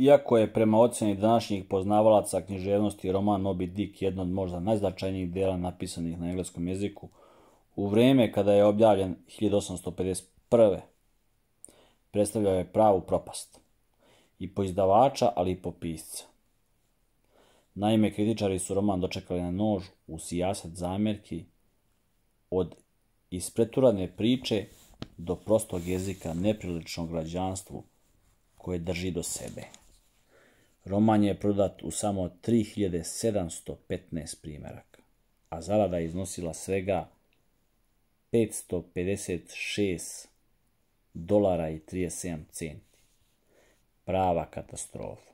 Iako je prema ocjeni današnjih poznavalaca književnosti roman Moby Dick jedan od možda najznačajnijih dela napisanih na engleskom jeziku, u vrijeme kada je objavljen 1851. predstavljao je pravu propast. I po izdavača, ali i po pisca. Naime, kritičari su roman dočekali na nož u sijaset zamjerki od ispreturane priče do prostog jezika nepriličnog građanstvu koje drži do sebe. Roman je prodat u samo 3715 primjeraka, a zarada je iznosila svega 556 dolara i 37 centi. Prava katastrofa.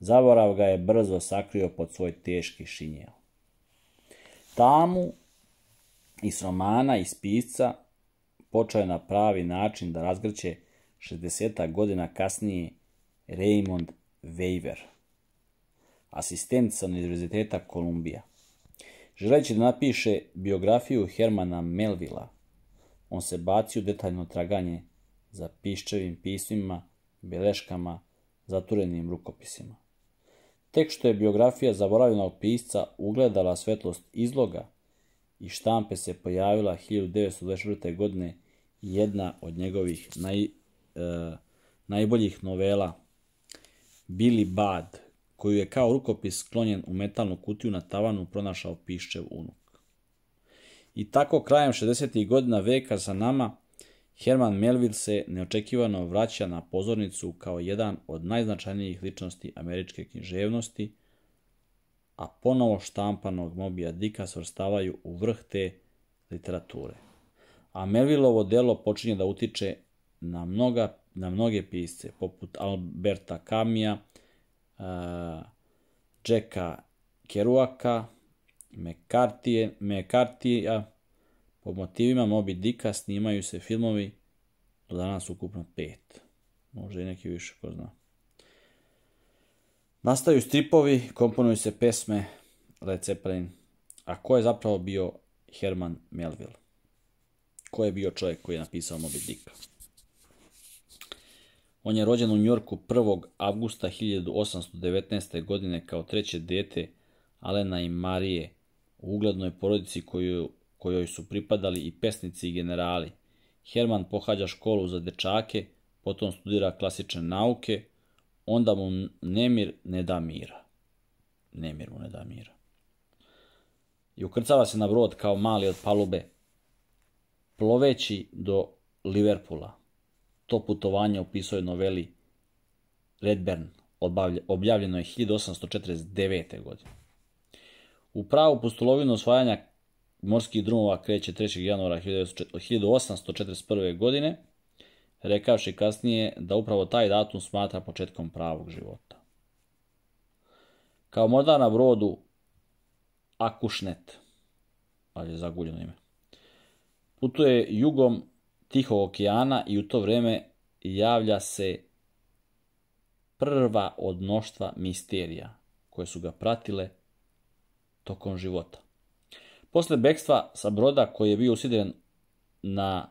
zaborav ga je brzo sakrio pod svoj teški šinjel. Tamu iz romana i spisca počeo je na pravi način da razgrće 60 godina kasnije Raymond Weaver, asistent sa Univerziteta Kolumbija. Želeći da napiše biografiju Hermana Melvila, on se baci u detaljno traganje za piščevim pismima, beleškama, zaturenim rukopisima. Tek što je biografija zaboravljenog pisca ugledala svetlost izloga i štampe se pojavila 1924. godine jedna od njegovih e, najboljih novela Billy Bad, koju je kao rukopis sklonjen u metalnu kutiju na tavanu pronašao Piščev unuk. I tako krajem 60. godina veka za nama Herman Melville se neočekivano vraća na pozornicu kao jedan od najznačajnijih ličnosti američke književnosti, a ponovo štampanog Mobija Dika svrstavaju u vrh te literature. A Melvillovo delo počinje da utiče na mnoga na mnoge pisce, poput Alberta Kamija, uh, keruaka Kerouaka, po motivima Moby Dicka snimaju se filmovi do danas ukupno pet. Možda i neki više, ko zna. Nastaju stripovi, komponuju se pesme Led Zeppelin. A ko je zapravo bio Herman Melville? Ko je bio čovjek koji je napisao Moby Dicka? On je rođen u Njorku 1. avgusta 1819. godine kao treće dijete Alena i Marije u uglednoj porodici kojoj su pripadali i pesnici i generali. Herman pohađa školu za dečake, potom studira klasične nauke, onda mu nemir ne da mira. Nemir mu ne da mira. I ukrcava se na brod kao mali od palube, ploveći do Liverpoola. To putovanje opisao je noveli Redburn, objavljeno je 1849. godine. U pravu pustolovinu osvajanja morskih drumova kreće 3. januara 1841. godine, rekavši kasnije da upravo taj datum smatra početkom pravog života. Kao možda na brodu Akušnet, ali je zaguljeno ime, putuje jugom Tihog okeana i u to vrijeme javlja se prva od mnoštva misterija koje su ga pratile tokom života. Posle bekstva sa broda koji je bio usidren na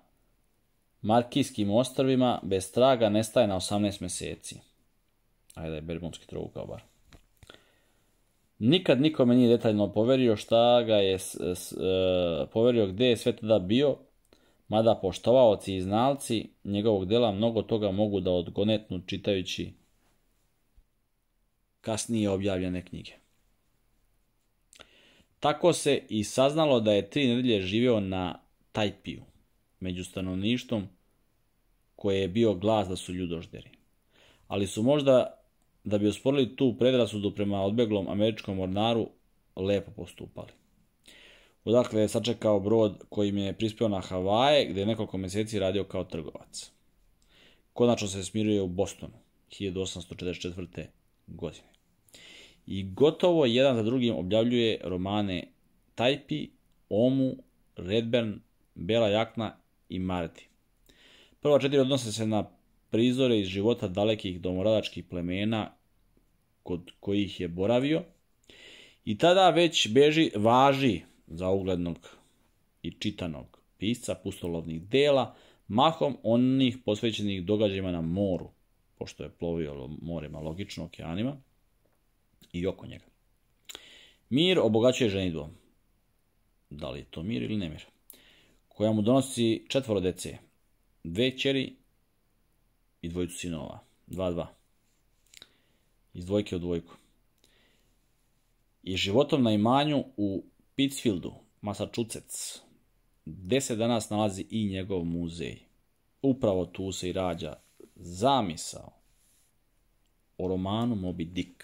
Markijskim ostrvima bez traga nestaje na 18 meseci. Ajde je Bermudski kao bar. Nikad nikome nije detaljno poverio šta ga je e, poverio gdje je sve tada bio, mada poštovaoci i znalci njegovog dela mnogo toga mogu da odgonetnu čitajući kasnije objavljene knjige. Tako se i saznalo da je tri nedelje živio na Tajpiju, među stanovništvom koje je bio glas da su ljudožderi. Ali su možda, da bi osporili tu predrasudu prema odbeglom američkom mornaru lepo postupali odakle je sačekao brod koji je prispio na Havaje, gdje je nekoliko mjeseci radio kao trgovac. Konačno se smiruje u Bostonu, 1844. godine. I gotovo jedan za drugim objavljuje romane Tajpi, Omu, Redburn, Bela jakna i Marti. Prva četiri odnose se na prizore iz života dalekih domoradačkih plemena kod kojih je boravio. I tada već beži, važi zauglednog i čitanog pisca pustolovnih dela, mahom onih posvećenih događajima na moru, pošto je plovio morima, logično, okeanima, i oko njega. Mir obogaćuje ženidbom. Da li je to mir ili nemir? Koja mu donosi četvoro dece. Dve čeri i dvojicu sinova. Dva, dva. Iz dvojke u dvojku. I životom na imanju u Pittsfieldu, Massachusetts, gdje se danas nalazi i njegov muzej. Upravo tu se i rađa zamisao o romanu Moby Dick.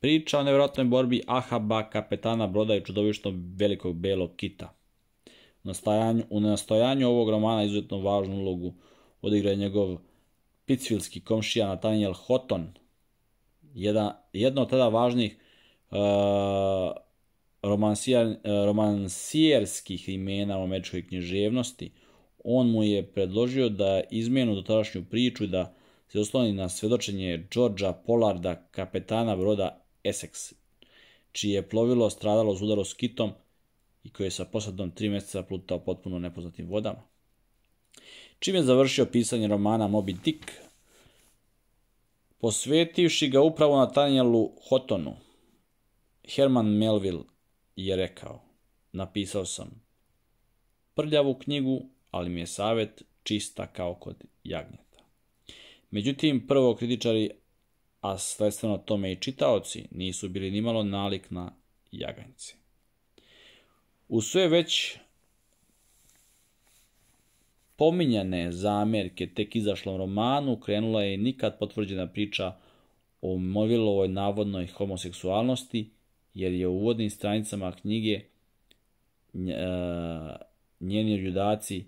Priča o nevjerojatnoj borbi Ahaba, kapetana broda i čudovišnog velikog belog kita. U nastojanju ovog romana izuzetno važnu ulogu odigra njegov pittsfieldski komšija Nathaniel Houghton, Jedan jedno od tada važnih e, romansijerskih e, imena u američkoj književnosti, on mu je predložio da izmijenu dotadašnju priču da se osloni na svedočenje Georgia Pollarda, kapetana broda Essex, čije je plovilo stradalo uz udaru s kitom i koje je sa posadom tri mjeseca plutao potpuno nepoznatim vodama. Čim je završio pisanje romana Moby Dick, posvetivši ga upravo Nathanielu Hotonu, Herman Melville je rekao, napisao sam prljavu knjigu, ali mi je savjet čista kao kod jagnjeta. Međutim, prvo kritičari, a sredstveno tome i čitaoci, nisu bili nimalo nalik na jaganjci. U sve već pominjane zamjerke tek izašlom romanu krenula je nikad potvrđena priča o Movilovoj navodnoj homoseksualnosti jer je u uvodnim stranicama knjige e, njeni ljudaci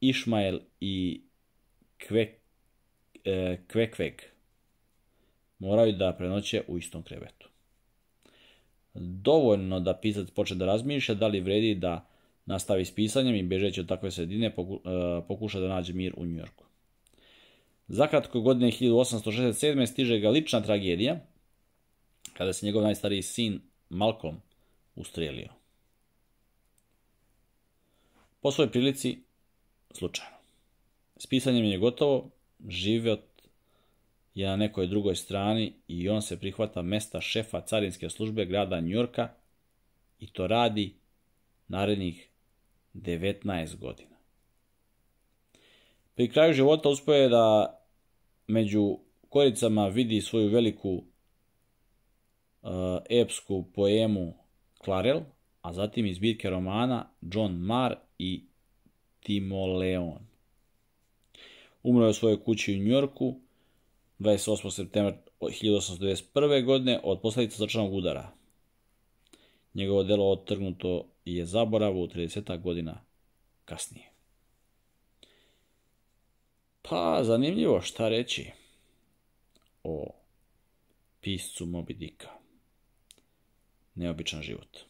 Išmael i Kvek, e, Kvekvek moraju da prenoće u istom krevetu. Dovoljno da pisac počne da razmišlja da li vredi da nastavi s pisanjem i bežeći od takve sredine e, pokuša da nađe mir u Njujorku. Zakratko godine 1867. stiže ga lična tragedija – kada se njegov najstariji sin Malcolm ustrijelio. Po svojoj prilici, slučajno. S pisanjem je gotovo, život je na nekoj drugoj strani i on se prihvata mesta šefa carinske službe grada Njurka i to radi narednih 19 godina. Pri kraju života uspoje da među koricama vidi svoju veliku Eh, epsku poemu Clarel, a zatim iz romana John Mar i Timoleon. Umro je u svojoj kući u Njorku 28. septembra 1891. godine od posljedica srčanog udara. Njegovo delo otrgnuto je zaboravu u 30 godina kasnije. Pa, zanimljivo šta reći o piscu Moby Dicka neobičan život.